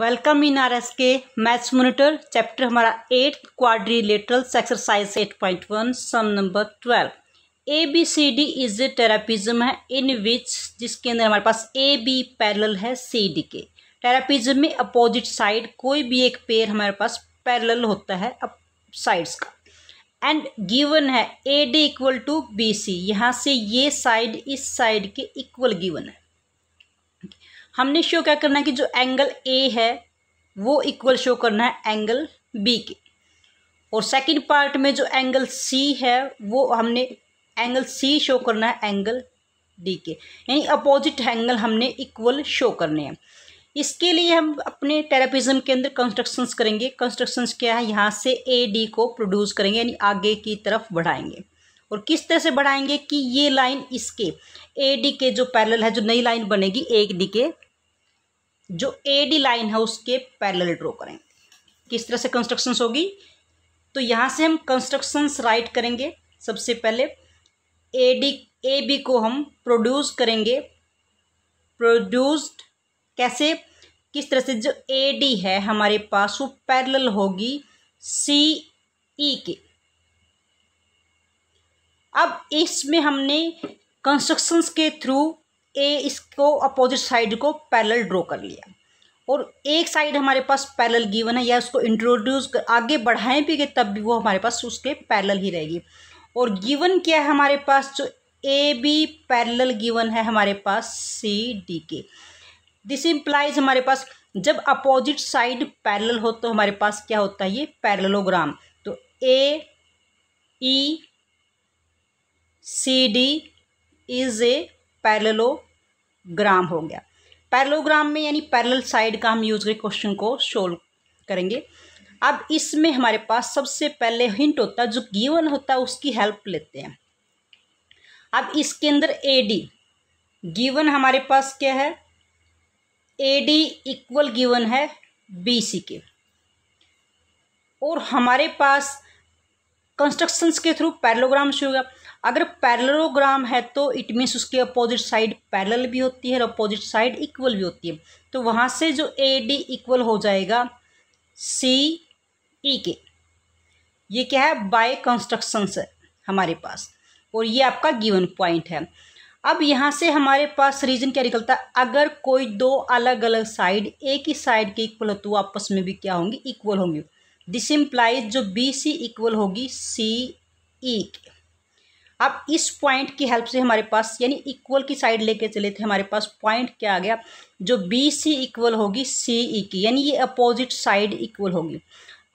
welcome in R S के maths monitor chapter हमारा eight quadrilaterals exercise eight point one sum number twelve A B C D is a trapezium है in विच जिसके अंदर हमारे पास A B parallel है सी D के टेरापिज्म में अपोजिट साइड कोई भी एक पेयर हमारे पास पैरल होता है अप साइड्स का एंड गिवन है A D equal to B C यहाँ से ये साइड इस साइड के इक्वल गिवन है हमने शो क्या करना है कि जो एंगल ए है वो इक्वल शो करना है एंगल बी के और सेकंड पार्ट में जो एंगल सी है वो हमने एंगल सी शो करना है एंगल डी के यानी अपोजिट एंगल हमने इक्वल शो करने हैं इसके लिए हम अपने टेरापिज्म के अंदर कंस्ट्रक्शंस करेंगे कंस्ट्रक्शंस क्या है यहाँ से ए डी को प्रोड्यूस करेंगे यानी आगे की तरफ बढ़ाएंगे और किस तरह से बढ़ाएंगे कि ये लाइन इसके ए डी के जो पैरेलल है जो नई लाइन बनेगी ए डी के जो ए डी लाइन है उसके पैरेलल ड्रॉ करें किस तरह से कंस्ट्रक्शंस होगी तो यहाँ से हम कंस्ट्रक्शंस राइट करेंगे सबसे पहले ए डी ए बी को हम प्रोड्यूस करेंगे प्रोड्यूस्ड कैसे किस तरह से जो ए डी है हमारे पास वो पैरेलल होगी सी ई e के अब इसमें हमने कंस्ट्रक्शंस के थ्रू ए इसको अपोजिट साइड को पैरेलल ड्रॉ कर लिया और एक साइड हमारे पास पैरेलल गिवन है या उसको इंट्रोड्यूस कर आगे बढ़ाएं भी गए तब भी वो हमारे पास उसके पैरेलल ही रहेगी और गिवन क्या है हमारे पास जो ए बी पैरेलल गिवन है हमारे पास सी डी के दिस इम्प्लाइज हमारे पास जब अपोजिट साइड पैरेलल हो तो हमारे पास क्या होता है ये पैरेललोग्राम तो ए ई सी डी इज ए पैरेललो ग्राम हो गया पैरलोग्राम में यानी पैरल साइड का हम यूज करें क्वेश्चन को सोल्व करेंगे अब इसमें हमारे पास सबसे पहले हिंट होता है जो गिवन होता है उसकी हेल्प लेते हैं अब इसके अंदर ए डी गिवन हमारे पास क्या है ए डी इक्वल गिवन है बी सी के और हमारे पास कंस्ट्रक्शंस के थ्रू पैरलोग्राम शुरू होगा अगर पैरलोग्राम है तो इट मीन्स उसके अपोजिट साइड पैरल भी होती है और अपोजिट साइड इक्वल भी होती है तो वहाँ से जो ए डी इक्वल हो जाएगा सी ई e के ये क्या है बाय कंस्ट्रक्शन है हमारे पास और ये आपका गिवन पॉइंट है अब यहाँ से हमारे पास रीजन क्या निकलता है अगर कोई दो अलग अलग साइड एक ही साइड के इक्वल हो तो आपस में भी क्या होंगी इक्वल होंगी दिस इम्प्लाइज जो बी सी इक्वल होगी सी ई e के अब इस पॉइंट की हेल्प से हमारे पास यानी इक्वल की साइड लेके चले थे हमारे पास पॉइंट क्या आ गया जो बी सी इक्वल होगी सी ई e की यानी ये अपोजिट साइड इक्वल होगी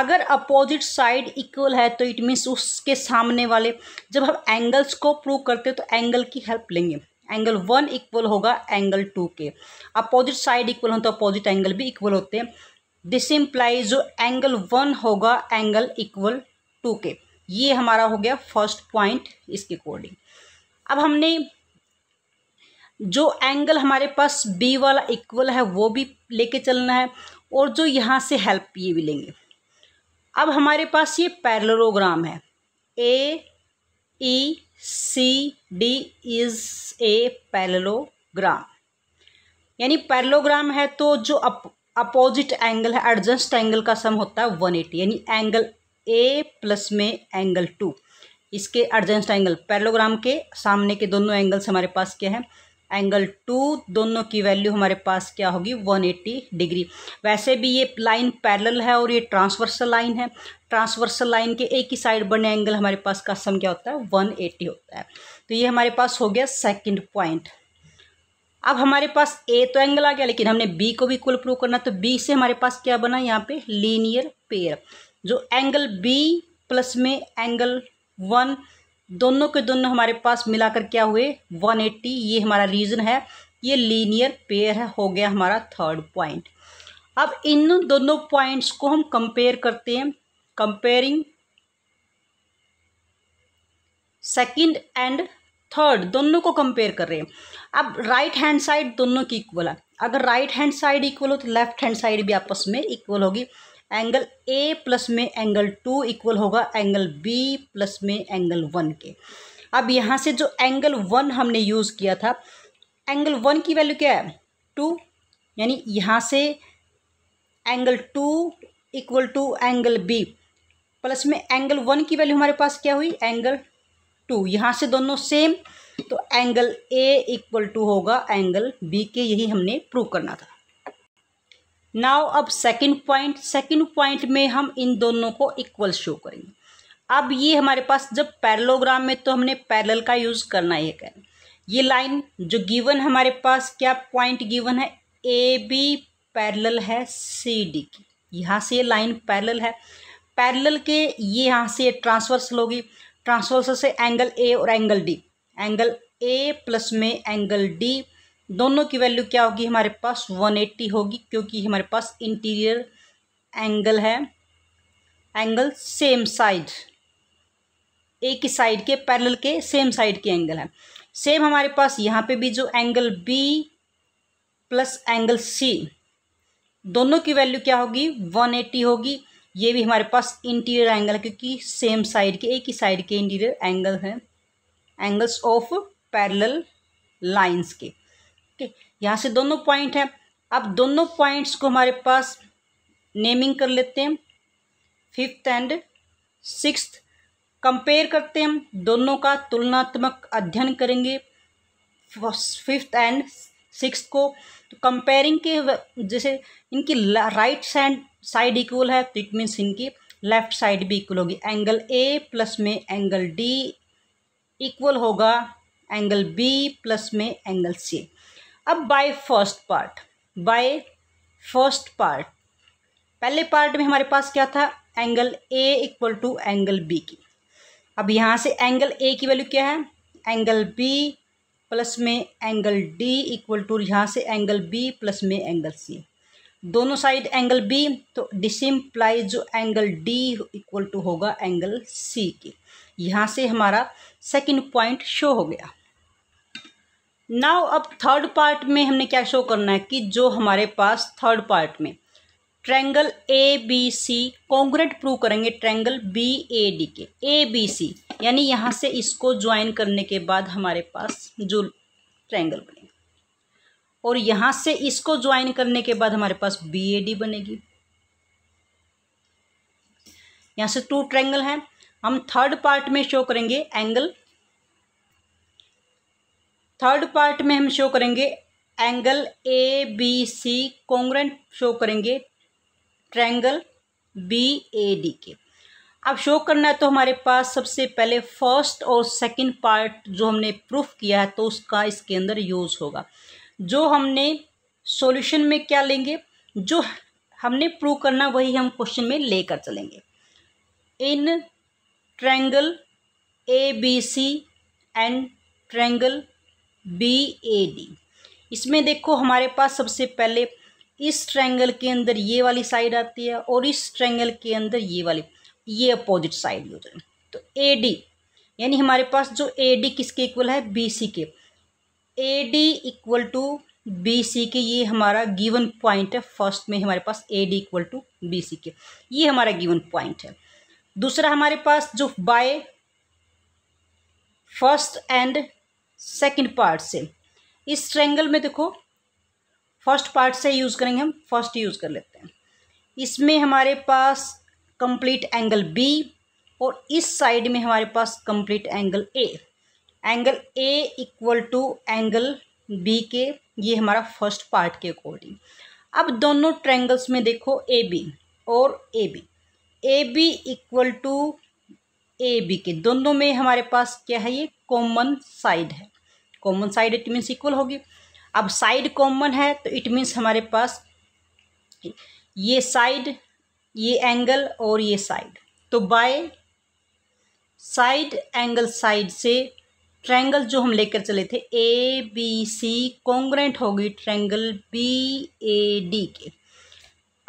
अगर अपोजिट साइड इक्वल है तो इट मीन्स उसके सामने वाले जब हम एंगल्स को प्रूव करते हैं तो एंगल की हेल्प लेंगे एंगल वन इक्वल होगा एंगल टू के अपोजिट साइड इक्वल हो तो अपोजिट एंगल भी इक्वल होते हैं दिस इम्प्लाई जो एंगल वन होगा एंगल इक्वल टू के ये हमारा हो गया फर्स्ट पॉइंट इसके अकॉर्डिंग अब हमने जो एंगल हमारे पास बी वाला इक्वल है वो भी लेके चलना है और जो यहाँ से हेल्प ये भी लेंगे अब हमारे पास ये पैरलोग्राम है A E C D is a parallelogram यानी पैरलोग्राम है तो जो अप अपोजिट एंगल है एडजस्ट एंगल का सम होता है वन एटी यानी एंगल ए प्लस में एंगल टू इसके अर्जेंस्ट एंगल पैरलोग्राम के सामने के दोनों एंगल्स हमारे पास क्या है एंगल टू दोनों की वैल्यू हमारे पास क्या होगी 180 डिग्री वैसे भी ये लाइन पैरल है और ये ट्रांसवर्सल लाइन है ट्रांसवर्सल लाइन के एक ही साइड बने एंगल हमारे पास का सम क्या होता है 180 होता है तो ये हमारे पास हो गया सेकंड पॉइंट अब हमारे पास ए तो एंगल आ गया लेकिन हमने बी को भी कुल प्रूव करना तो बी से हमारे पास क्या बना यहाँ पे लीनियर पेयर जो एंगल बी प्लस में एंगल वन दोनों के दोनों हमारे पास मिलाकर क्या हुए वन एट्टी ये हमारा रीजन है ये लीनियर पेयर है हो गया हमारा थर्ड पॉइंट अब इन दोनों पॉइंट्स को हम कंपेयर करते हैं कंपेयरिंग सेकंड एंड थर्ड दोनों को कंपेयर कर रहे हैं अब राइट हैंड साइड दोनों की इक्वल है अगर राइट हैंड साइड इक्वल हो तो लेफ्ट हैंड साइड भी आपस में इक्वल होगी एंगल ए प्लस में एंगल टू इक्वल होगा एंगल बी प्लस में एंगल वन के अब यहाँ से जो एंगल वन हमने यूज़ किया था एंगल वन की वैल्यू क्या है टू यानी यहाँ से angle two equal to angle B plus में एंगल वन की वैल्यू हमारे पास क्या हुई एंगल टू यहाँ से दोनों सेम तो एंगल ए इक्वल टू होगा एंगल बी के यही हमने प्रूव करना था नाउ अब सेकंड पॉइंट सेकंड पॉइंट में हम इन दोनों को इक्वल शो करेंगे अब ये हमारे पास जब पैरलोग्राम में तो हमने पैरल का यूज़ करना ही है ये लाइन जो गिवन हमारे पास क्या पॉइंट गिवन है ए बी पैरल है सी डी की यहाँ से ये लाइन पैरल है पैरल के ये यहाँ से ट्रांसवर्स लोगी ट्रांसवर्स से एंगल ए और angle D angle A plus में एंगल डी दोनों की वैल्यू क्या होगी हमारे पास वन एट्टी होगी क्योंकि हमारे पास इंटीरियर एंगल है एंगल सेम साइड एक ही साइड के पैरेलल के सेम साइड के एंगल है सेम हमारे पास यहाँ पे भी जो angle B plus angle C दोनों की वैल्यू क्या होगी वन एट्टी होगी ये भी हमारे पास इंटीरियर एंगल है क्योंकि सेम साइड के एक ही साइड के इंटीरियर एंगल हैं एंगल्स ऑफ पैरल लाइन्स के ठीक यहाँ से दोनों पॉइंट हैं अब दोनों पॉइंट्स को हमारे पास नेमिंग कर लेते हैं फिफ्थ एंड सिक्स कंपेयर करते हैं हम दोनों का तुलनात्मक अध्ययन करेंगे फिफ्थ एंड सिक्स को तो कंपेयरिंग के जैसे इनकी राइट साइड साइड इक्वल है तो इट मीन्स इनकी लेफ्ट साइड भी इक्वल होगी एंगल ए प्लस में एंगल डी इक्वल होगा एंगल बी प्लस में एंगल सी अब by first part by first part पहले पार्ट में हमारे पास क्या था angle A equal to angle B की अब यहाँ से एंगल ए की वैल्यू क्या है एंगल बी प्लस में एंगल डी इक्वल टू यहाँ से एंगल बी प्लस में एंगल सी दोनों साइड एंगल बी तो डिसिम्प्लाई जो एंगल डी इक्वल टू होगा एंगल सी की यहाँ से हमारा सेकंड पॉइंट शो हो गया नाउ अब थर्ड पार्ट में हमने क्या शो करना है कि जो हमारे पास थर्ड पार्ट में triangle A B C congruent prove करेंगे ट्रैंगल बी ए डी के ए बी सी यानी यहाँ से इसको ज्वाइन करने के बाद हमारे पास जो ट्रैंगल बनेगा और यहाँ से इसको ज्वाइन करने के बाद हमारे पास बी ए डी बनेगी यहाँ से टू ट्रैंगल हैं हम थर्ड पार्ट में शो करेंगे एंगल थर्ड पार्ट में हम शो करेंगे angle A B C congruent show करेंगे ट्रैंगल बी ए डी के अब शो करना है तो हमारे पास सबसे पहले फर्स्ट और सेकंड पार्ट जो हमने प्रूफ किया है तो उसका इसके अंदर यूज़ होगा जो हमने सॉल्यूशन में क्या लेंगे जो हमने प्रूव करना वही हम क्वेश्चन में लेकर चलेंगे in triangle A B C and triangle B A D इसमें देखो हमारे पास सबसे पहले इस ट्रैंगल के अंदर ये वाली साइड आती है और इस ट्रैंगल के अंदर ये वाली ये अपोजिट साइड हो जाए तो ए डी यानी हमारे पास जो ए डी किसके इक्वल है बी सी के A D equal to B C के ये हमारा गिवन पॉइंट है फर्स्ट में हमारे पास A D equal to B C के ये हमारा गिवन पॉइंट है दूसरा हमारे पास जो by first and second part से इस ट्रेंगल में देखो फर्स्ट पार्ट से यूज़ करेंगे हम फर्स्ट यूज़ कर लेते हैं इसमें हमारे पास कंप्लीट एंगल बी और इस साइड में हमारे पास complete angle A angle A equal to angle B के ये हमारा फर्स्ट पार्ट के अकॉर्डिंग अब दोनों ट्रैंगल्स में देखो ए बी और A B A B equal to A B के दोनों में हमारे पास क्या है ये कॉमन साइड है common side it means equal होगी अब साइड कॉमन है तो इट मीन्स हमारे पास ये साइड ये एंगल और ये साइड तो बाय साइड एंगल साइड से ट्रैंगल जो हम लेकर चले थे ए बी सी कॉन्ग्रेंट होगी ट्रैंगल बी ए डी के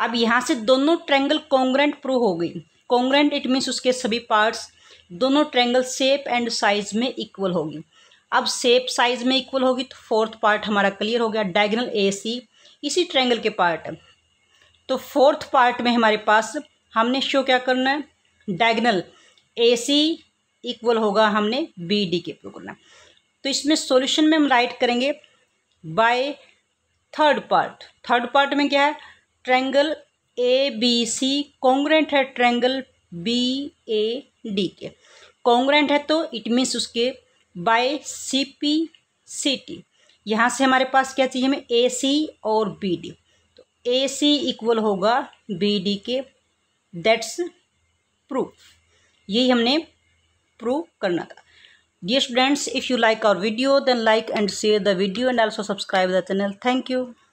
अब यहाँ से दोनों ट्रैंगल कॉन्ग्रेंट प्रूव हो गई कॉन्ग्रेंट इट मीन्स उसके सभी पार्ट्स दोनों ट्रैंगल शेप एंड साइज में इक्वल होगी अब सेप साइज में इक्वल होगी तो फोर्थ पार्ट हमारा क्लियर हो गया डायगनल ए सी इसी ट्रैंगल के पार्ट तो फोर्थ पार्ट में हमारे पास हमने शो क्या करना है डायगनल ए सी इक्वल होगा हमने बी डी के प्रो करना तो इसमें सॉल्यूशन में हम राइट करेंगे by third part third part में क्या है triangle A B C congruent है ट्रैंगल बी ए डी के कॉन्ग्रेंट है तो इट मीन्स उसके by C P C T यहाँ से हमारे पास क्या चाहिए हमें ए सी और बी डी तो ए सी इक्वल होगा बी डी के दैट्स प्रूफ यही हमने प्रूफ करना था dear students if you like our video then like and share the video and also subscribe the channel thank you